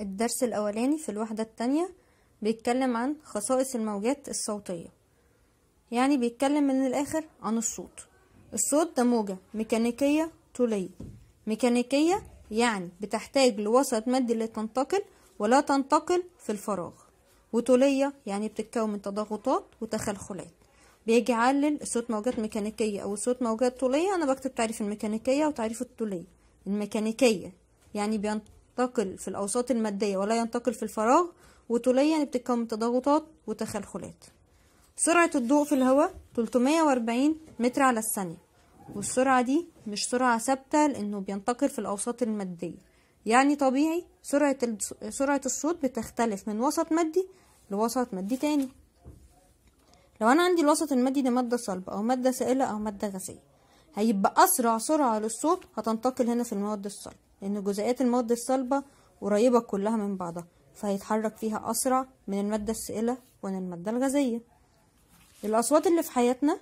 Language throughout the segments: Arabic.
الدرس الأولاني في الوحدة التانية بيتكلم عن خصائص الموجات الصوتية يعني بيتكلم من الآخر عن الصوت الصوت ده موجة ميكانيكية طولية ميكانيكية يعني بتحتاج لوسط مادي لتنتقل ولا تنتقل في الفراغ وطولية يعني بتتكون من تضاغطات وتخلخلات بيجي يعلل صوت موجات ميكانيكية أو صوت موجات طولية أنا بكتب تعريف الميكانيكية وتعريف الطولية الميكانيكية يعني بينتقل ينتقل في الأوساط المادية ولا ينتقل في الفراغ وطوليا بتتكون من تضاغطات وتخلخلات سرعة الضوء في الهواء 340 متر على الثانية والسرعة دي مش سرعة ثابتة لأنه بينتقل في الأوساط المادية يعني طبيعي سرعة سرعة الصوت بتختلف من وسط مادي لوسط مادي تاني لو أنا عندي الوسط المادي ده مادة صلبة أو مادة سائلة أو مادة غازية هيبقى أسرع سرعة للصوت هتنتقل هنا في المواد الصلبة لأن جزيئات المواد الصلبة قريبة كلها من بعضها فهيتحرك فيها أسرع من المادة السائلة ومن المادة الغازية الأصوات اللي في حياتنا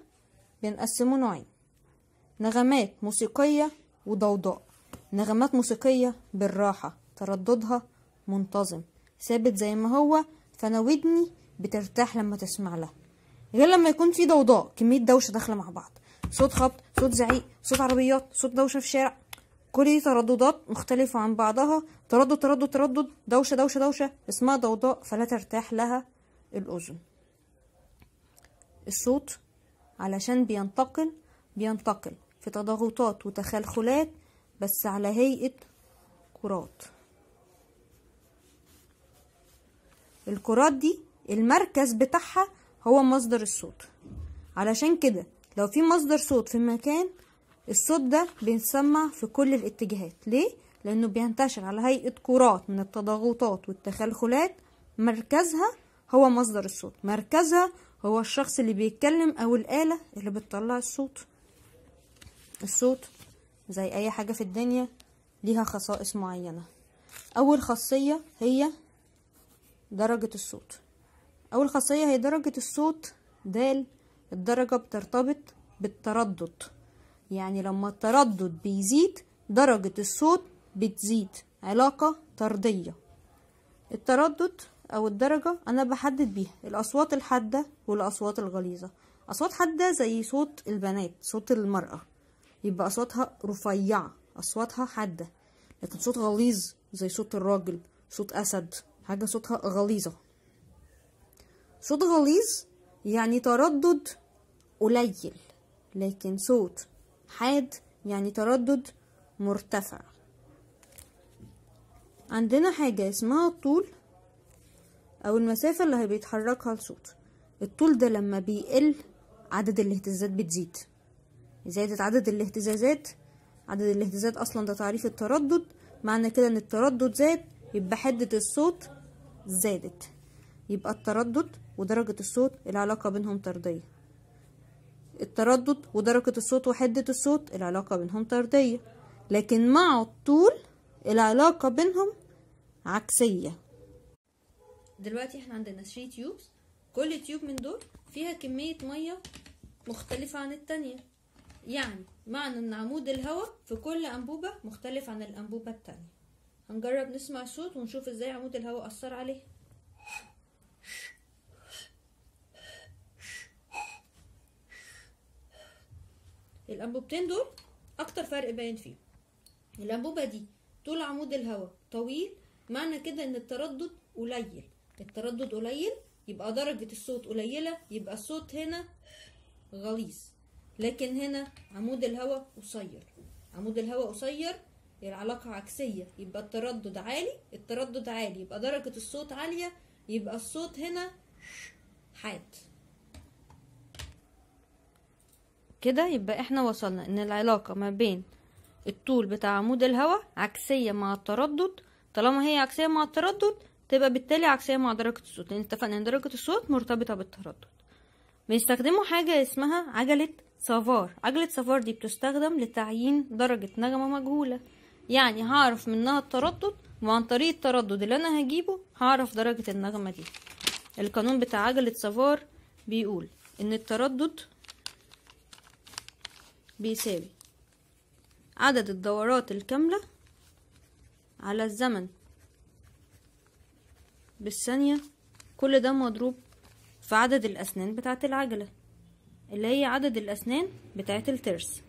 بنقسمه نوعين نغمات موسيقية وضوضاء نغمات موسيقية بالراحة ترددها منتظم ثابت زي ما هو فأنا ودني بترتاح لما تسمع له غير لما يكون في ضوضاء كمية دوشة داخلة مع بعض صوت خبط صوت زعيق صوت عربيات صوت دوشة في الشارع كل ترددات مختلفة عن بعضها تردد تردد تردد دوشة دوشة دوشة اسمها ضوضاء فلا ترتاح لها الأذن الصوت علشان بينتقل بينتقل في تضاغطات وتخلخلات بس على هيئة كرات الكرات دي المركز بتاعها هو مصدر الصوت علشان كده لو في مصدر صوت في مكان الصوت ده بيتسمع في كل الاتجاهات ليه لانه بينتشر على هيئه كرات من التضاغطات والتخلخلات مركزها هو مصدر الصوت مركزها هو الشخص اللي بيتكلم او الاله اللي بتطلع الصوت الصوت زي اي حاجه في الدنيا ليها خصائص معينه اول خاصيه هي درجه الصوت اول خاصيه هي درجه الصوت د الدرجه بترتبط بالتردد يعني لما التردد بيزيد درجة الصوت بتزيد علاقة طردية التردد أو الدرجة أنا بحدد بيها الأصوات الحادة والأصوات الغليظة أصوات حادة زي صوت البنات صوت المرأة يبقى أصواتها رفيعة أصواتها حادة لكن صوت غليظ زي صوت الراجل صوت أسد حاجة صوتها غليظة صوت غليظ يعني تردد قليل لكن صوت حاد يعني تردد مرتفع عندنا حاجة اسمها الطول أو المسافة اللي بيتحركها الصوت الطول ده لما بيقل عدد الاهتزازات بتزيد زيادة عدد الاهتزازات عدد الاهتزازات أصلا ده تعريف التردد معنى كده إن التردد زاد يبقى حدة الصوت زادت يبقى التردد ودرجة الصوت العلاقة بينهم طردية التردد ودرجة الصوت وحدة الصوت العلاقة بينهم طردية لكن مع الطول العلاقة بينهم عكسية دلوقتي احنا عندنا 3 تيوبس كل تيوب من دول فيها كمية مية مختلفة عن التانية يعني معنى ان عمود الهواء في كل انبوبة مختلف عن الانبوبة التانية هنجرب نسمع الصوت ونشوف ازاي عمود الهواء اثر عليه الانبوبتين دول اكتر فرق باين فيهم الانبوبه دي طول عمود الهواء طويل معنى كده ان التردد قليل التردد قليل يبقى درجه الصوت قليله يبقى الصوت هنا غليظ لكن هنا عمود الهواء قصير عمود الهواء قصير العلاقة عكسية يبقى التردد عالي التردد عالي يبقى درجة الصوت عالية يبقى الصوت هنا حاد كده يبقى احنا وصلنا ان العلاقة ما بين الطول بتاع عمود الهواء عكسية مع التردد طالما هي عكسية مع التردد تبقى بالتالي عكسية مع درجة الصوت لان يعني اتفقنا ان درجة الصوت مرتبطة بالتردد بيستخدموا حاجة اسمها عجلة سافار عجلة سافار دي بتستخدم لتعيين درجة نغمة مجهولة يعني هعرف منها التردد وعن طريق التردد اللي انا هجيبه هعرف درجة النغمة دي القانون بتاع عجلة سافار بيقول ان التردد بيساوي عدد الدورات الكاملة على الزمن بالثانية كل ده مضروب في عدد الأسنان بتاعة العجلة اللي هي عدد الأسنان بتاعة الترس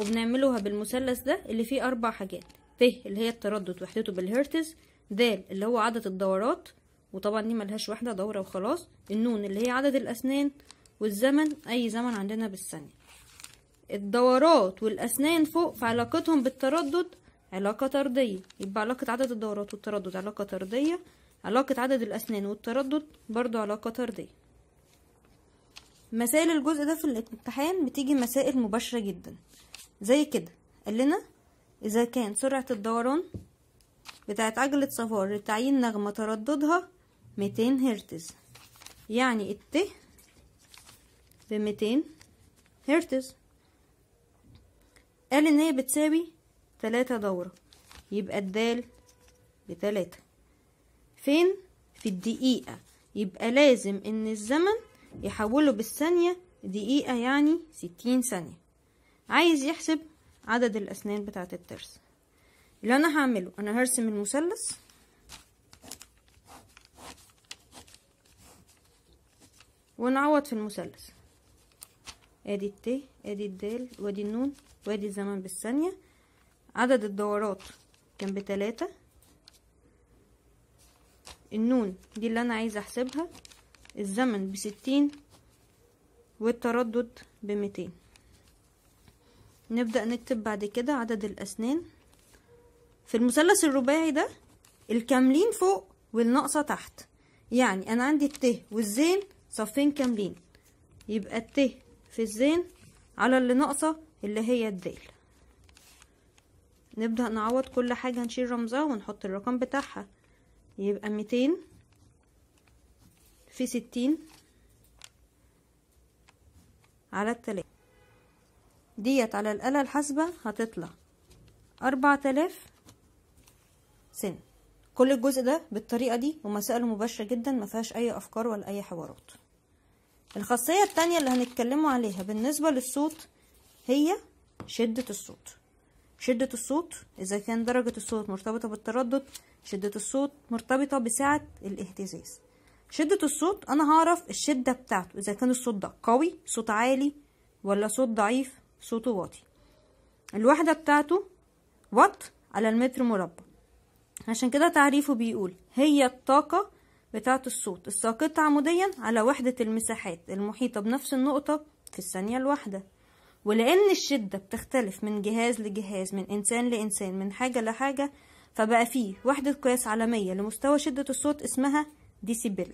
وبنعملوها بالمثلث ده اللي فيه أربع حاجات ت اللي هي التردد وحدته بالهرتز د اللي هو عدد الدورات وطبعا دي ملهاش واحدة دورة وخلاص النون اللي هي عدد الأسنان والزمن أي زمن عندنا بالثانية الدورات والأسنان فوق في علاقتهم بالتردد علاقة طردية يبقى علاقة عدد الدورات والتردد علاقة طردية علاقة عدد الأسنان والتردد برضو علاقة طردية مسائل الجزء ده في الامتحان بتيجي مسائل مباشرة جدا زي كده قال لنا إذا كان سرعة الدوران بتاعة عجلة صفار لتعيين نغمة ترددها 200 هرتز يعني الت ب 200 هرتز قال ان هي بتساوي تلاتة دورة يبقى الدال بتلاتة فين في الدقيقة يبقى لازم ان الزمن يحوله بالثانية دقيقة يعني ستين ثانية عايز يحسب عدد الاسنان بتاعة الترس اللي انا هعمله انا هرسم المثلث ونعوض في المثلث ادي التي ادي الدال وادي النون وادي الزمن بالثانية عدد الدورات كان بتلاتة النون دي اللي انا عايزة احسبها الزمن بستين والتردد بميتين نبدأ نكتب بعد كده عدد الأسنان في المثلث الرباعي ده الكاملين فوق والناقصة تحت يعني أنا عندي الت والزين صفين كاملين يبقى الت في الزين على اللي ناقصة اللي هي الدال نبدأ نعوض كل حاجة هنشيل رمزها ونحط الرقم بتاعها يبقى ميتين في ستين على التلاتة ديت على الآلة الحاسبة هتطلع أربعة آلاف سن كل الجزء ده بالطريقة دي ومسائل مباشرة جدا مفيهاش أي أفكار ولا أي حوارات الخاصية التانية اللي هنتكلموا عليها بالنسبة للصوت هي شدة الصوت شدة الصوت إذا كان درجة الصوت مرتبطة بالتردد شدة الصوت مرتبطة بسعة الاهتزاز شدة الصوت أنا هعرف الشدة بتاعته إذا كان الصوت ده قوي صوت عالي ولا صوت ضعيف صوته واطي الوحدة بتاعته وات على المتر مربع عشان كده تعريفه بيقول هي الطاقة بتاعة الصوت الساقطة عموديا على وحدة المساحات المحيطة بنفس النقطة في الثانية الواحدة ولأن الشدة بتختلف من جهاز لجهاز من إنسان لإنسان من حاجة لحاجة فبقى فيه وحدة قياس عالمية لمستوى شدة الصوت اسمها ديسيبل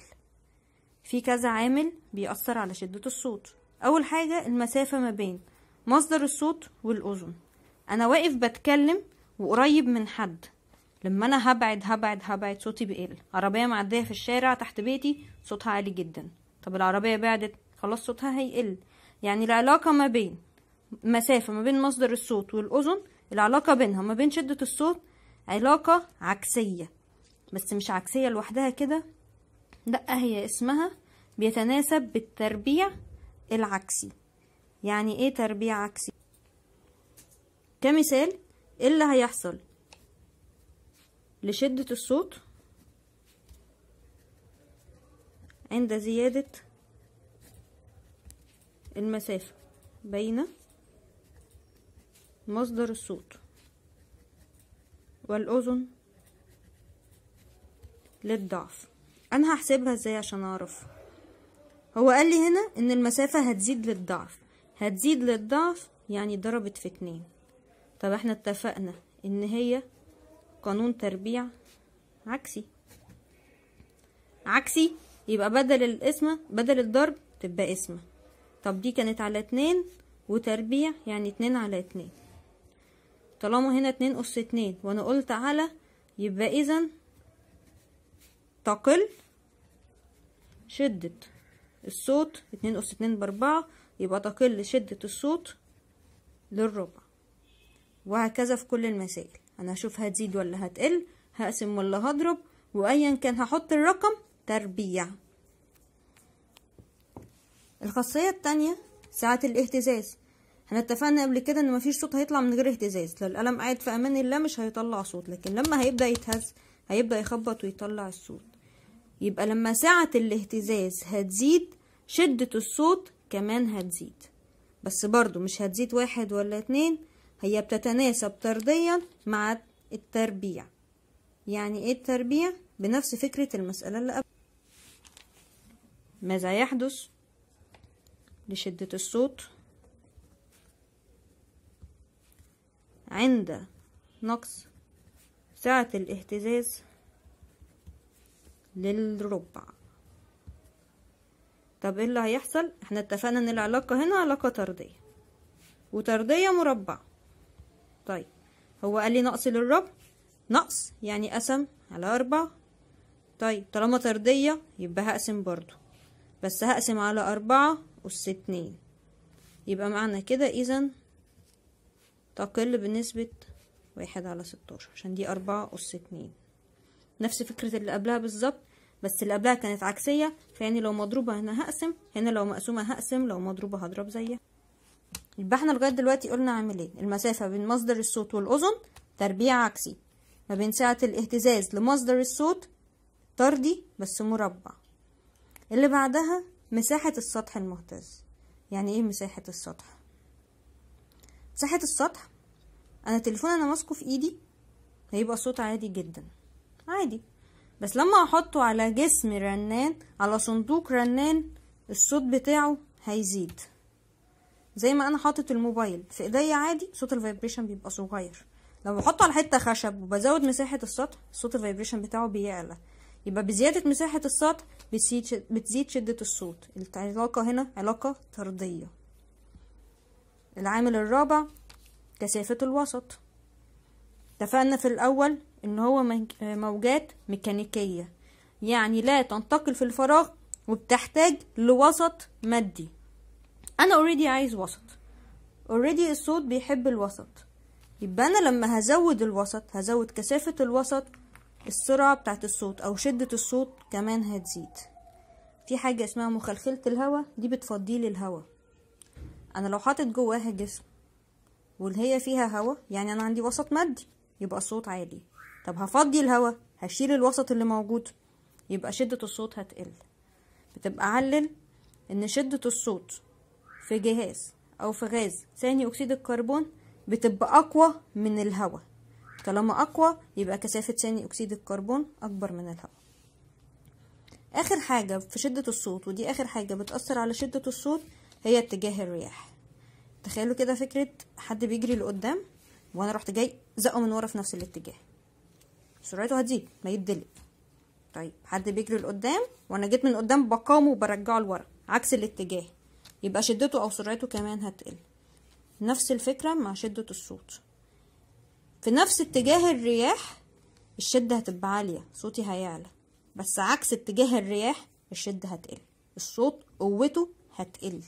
في كذا عامل بيأثر على شدة الصوت أول حاجة المسافة ما بين مصدر الصوت والأذن أنا واقف بتكلم وقريب من حد لما أنا هبعد هبعد هبعد صوتي بيقل عربية معدية في الشارع تحت بيتي صوتها عالي جدا طب العربية بعدت خلاص صوتها هيقل يعني العلاقة ما بين مسافة ما بين مصدر الصوت والأذن العلاقة بينها ما بين شدة الصوت علاقة عكسية بس مش عكسية لوحدها كده لأ هي اسمها بيتناسب بالتربيع العكسي يعني ايه تربيع عكسي كمثال ايه اللي هيحصل لشدة الصوت عند زيادة المسافة بين مصدر الصوت والأذن للضعف أنا هحسبها ازاي عشان أعرف هو قال لي هنا إن المسافة هتزيد للضعف هتزيد للضعف يعني ضربت في اتنين طب احنا اتفقنا إن هي قانون تربيع عكسي عكسي يبقى بدل القسمة بدل الضرب تبقى قسمة طب دي كانت على اتنين وتربيع يعني اتنين على اتنين طالما هنا اتنين أس اتنين وأنا قلت على يبقى إذا تقل شدة الصوت اتنين أس اتنين بأربعة يبقى تقل شدة الصوت للربع وهكذا في كل المسائل أنا هشوف هتزيد ولا هتقل هقسم ولا هضرب وأيا كان هحط الرقم تربيع الخاصية التانية ساعات الاهتزاز احنا اتفقنا قبل كده ان مفيش صوت هيطلع من غير اهتزاز لو القلم قاعد في امان الله مش هيطلع صوت لكن لما هيبدا يتهز هيبدا يخبط ويطلع الصوت يبقى لما سعه الاهتزاز هتزيد شده الصوت كمان هتزيد بس برضو مش هتزيد واحد ولا اتنين هي بتتناسب طرديا مع التربيع يعني ايه التربيع بنفس فكرة المسألة اللي قبل ماذا يحدث لشدة الصوت عند نقص سعة الاهتزاز للربع طب ايه اللي هيحصل احنا اتفقنا ان العلاقة هنا علاقة طردية وطردية مربع طيب هو قال لي نقص للربع نقص يعني قسم على أربعة طيب طالما طردية يبقى هقسم برضو بس هقسم على أربعة أس اتنين يبقى معنى كده إذا تقل بنسبة واحد على ستاشر عشان دي أربعة أس اتنين نفس فكرة اللي قبلها بالظبط بس اللي قبلها كانت عكسية فيعني لو مضروبة هنا هقسم هنا لو مقسومة هقسم لو مضروبة هضرب زيها يبقى احنا لغاية دلوقتي قلنا ايه المسافة بين مصدر الصوت والأذن تربيع عكسي ما بين ساعة الاهتزاز لمصدر الصوت طردي بس مربع اللي بعدها مساحة السطح المهتز يعني ايه مساحة السطح مساحة السطح انا تليفون انا ماسكه في ايدي هيبقى صوت عادي جدا عادي بس لما احطه على جسم رنان على صندوق رنان الصوت بتاعه هيزيد زي ما انا حاطط الموبايل في ايديا عادي صوت الفايبريشن بيبقى صغير لو بحطه على حته خشب وبزود مساحه السطح صوت الفايبريشن بتاعه بيعلى يبقى بزياده مساحه السطح بتزيد شده الصوت العلاقه هنا علاقه طرديه العامل الرابع كثافة الوسط اتفقنا في الأول إن هو موجات ميكانيكية يعني لا تنتقل في الفراغ وبتحتاج لوسط مادي أنا اوريدي عايز وسط اوريدي الصوت بيحب الوسط يبقى أنا لما هزود الوسط هزود كثافة الوسط السرعة بتاعت الصوت أو شدة الصوت كمان هتزيد في حاجة اسمها مخلخلة الهواء دي بتفضيلي الهواء انا لو حاطط جواها جسم واللي هي فيها هوا يعني انا عندي وسط مادي يبقى الصوت عالي طب هفضي الهوا هشيل الوسط اللي موجود يبقى شدة الصوت هتقل بتبقى علل ان شدة الصوت في جهاز او في غاز ثاني اكسيد الكربون بتبقى اقوى من الهوا طالما اقوى يبقى كثافة ثاني اكسيد الكربون اكبر من الهوا اخر حاجة في شدة الصوت ودي اخر حاجة بتأثر على شدة الصوت هي اتجاه الرياح تخيلوا كده فكرة حد بيجري لقدام وانا رحت جاي زقه من ورا في نفس الاتجاه سرعته هتزيد ما يتدلق طيب حد بيجري لقدام وانا جيت من قدام بقامه وبرجعه لورا عكس الاتجاه يبقى شدته او سرعته كمان هتقل نفس الفكرة مع شدة الصوت في نفس اتجاه الرياح الشدة هتبقى عالية صوتي هيعلى بس عكس اتجاه الرياح الشدة هتقل الصوت قوته هتقل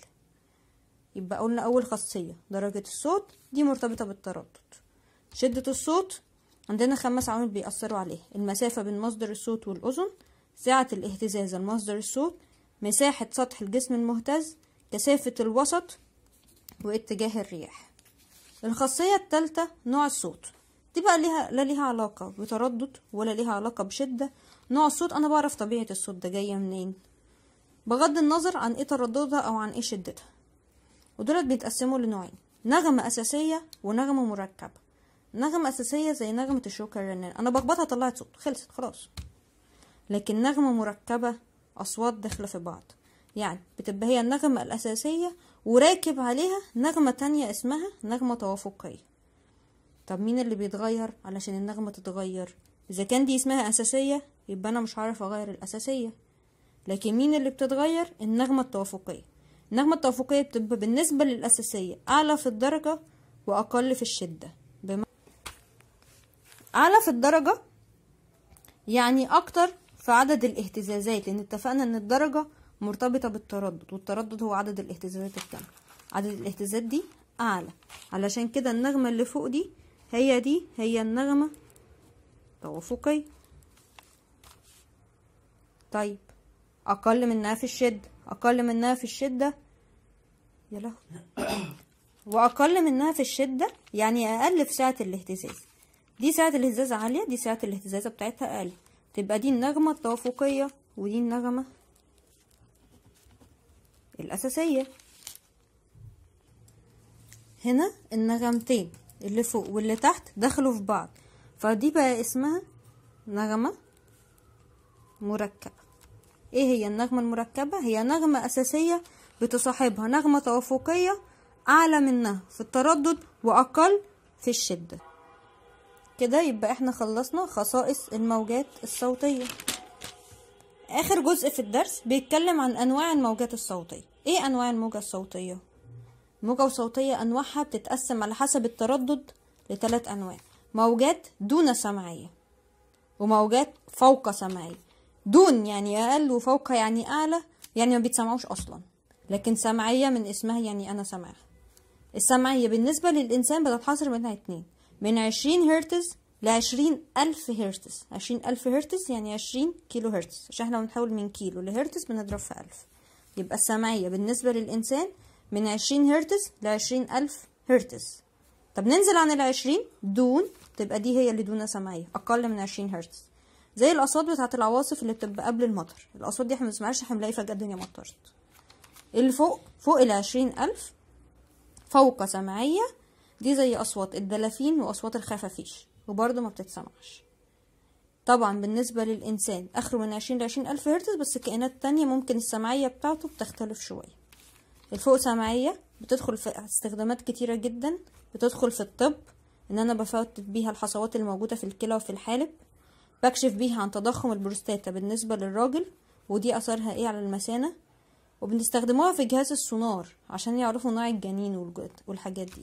يبقى قلنا أول خاصية درجة الصوت دي مرتبطة بالتردد شدة الصوت عندنا خمس عوامل بيأثروا عليها المسافة بين مصدر الصوت والأذن سعة الاهتزاز لمصدر الصوت مساحة سطح الجسم المهتز كثافة الوسط واتجاه الرياح الخاصية الثالثة نوع الصوت دي بقى ليها لا ليها علاقة بتردد ولا ليها علاقة بشدة نوع الصوت أنا بعرف طبيعة الصوت ده جاية منين بغض النظر عن ايه ترددها أو عن ايه شدتها ودولت بيتقسموا لنوعين نغمة أساسية ونغمة مركبة نغمة أساسية زي نغمة الشوكة الرنان أنا بخبطها طلعت صوت خلصت خلاص لكن نغمة مركبة أصوات داخلة في بعض يعني بتبقى هي النغمة الأساسية وراكب عليها نغمة تانية اسمها نغمة توافقية طب مين اللي بيتغير علشان النغمة تتغير إذا كان دي اسمها أساسية يبقى أنا مش هعرف أغير الأساسية لكن مين اللي بتتغير النغمة التوافقية النغمة التوافقية بتبقى بالنسبة للأساسية أعلى في الدرجة وأقل في الشدة بمعنى أعلى في الدرجة يعني أكتر في عدد الاهتزازات لأن اتفقنا إن الدرجة مرتبطة بالتردد والتردد هو عدد الاهتزازات الكاملة عدد الاهتزازات دي أعلى علشان كده النغمة اللي فوق دي هي دي هي النغمة توافقية طيب أقل منها في الشدة أقل منها في الشدة يلا وأقل منها في الشدة يعني أقل في سعة الاهتزاز دي سعة الاهتزاز عالية دي سعة الاهتزاز بتاعتها أقل تبقى دي النغمة التوافقية ودي النغمة الأساسية هنا النغمتين اللي فوق واللي تحت دخلوا في بعض فدي بقى اسمها نغمة مركبة ايه هي النغمة المركبة هي نغمة اساسية بتصاحبها نغمة توافقية اعلى منها في التردد واقل في الشدة كده يبقى احنا خلصنا خصائص الموجات الصوتية اخر جزء في الدرس بيتكلم عن انواع الموجات الصوتية ايه انواع الموجة الصوتية الموجة الصوتية انواعها بتتقسم على حسب التردد لثلاث انواع موجات دون سمعية وموجات فوق سمعية دون يعني أقل وفوق يعني أعلى يعني ما بيتسمعوش أصلا لكن سمعية من اسمها يعني أنا سامعها السمعية بالنسبة للإنسان بتتحصر منها اتنين من عشرين هرتز لعشرين ألف هرتز عشرين ألف هرتز يعني عشرين كيلو هرتز عشان احنا بنحول من كيلو لهرتز بنضرب في ألف يبقى السمعية بالنسبة للإنسان من عشرين هرتز لعشرين ألف هرتز طب ننزل عن العشرين دون تبقى دي هي اللي دون سمعية أقل من عشرين هرتز زي الاصوات بتاعه العواصف اللي بتبقى قبل المطر الاصوات دي احنا ما بنسمعهاش احنا بنلاقي فجاه الدنيا مطرت اللي فوق فوق ال ألف فوق سمعيه دي زي اصوات الدلافين واصوات الخفافيش وبرضه ما بتتسمعش طبعا بالنسبه للانسان اخره من عشرين لعشرين الف هرتز بس الكائنات تانية ممكن السمعيه بتاعته بتختلف شويه الفوق سمعيه بتدخل في استخدامات كتيره جدا بتدخل في الطب ان انا بفوت بيها الحصوات الموجوده في الكلى وفي الحالب بكشف بيها عن تضخم البروستاتا بالنسبة للراجل ودي أثرها إيه على المثانة وبنستخدموها في جهاز السونار عشان يعرفوا نوع الجنين والحاجات دي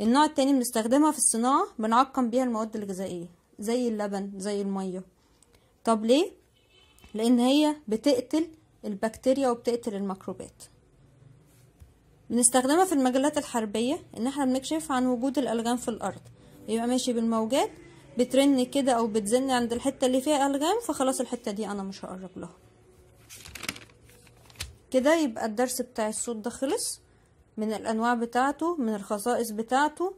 النوع التاني بنستخدمها في الصناعة بنعقم بيها المواد الغذائية زي اللبن زي المية طب ليه؟ لأن هي بتقتل البكتيريا وبتقتل الميكروبات بنستخدمها في المجلات الحربية ان احنا بنكشف عن وجود الألغام في الأرض يبقى ماشي بالموجات بترن كده او بتزن عند الحته اللي فيها الغام فخلاص الحته دي انا مش هقرب لها كده يبقى الدرس بتاع الصوت ده خلص من الانواع بتاعته من الخصائص بتاعته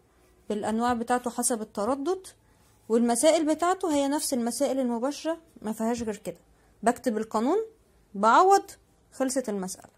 بالانواع بتاعته حسب التردد والمسائل بتاعته هي نفس المسائل المباشره ما فيهاش غير كده بكتب القانون بعوض خلصت المساله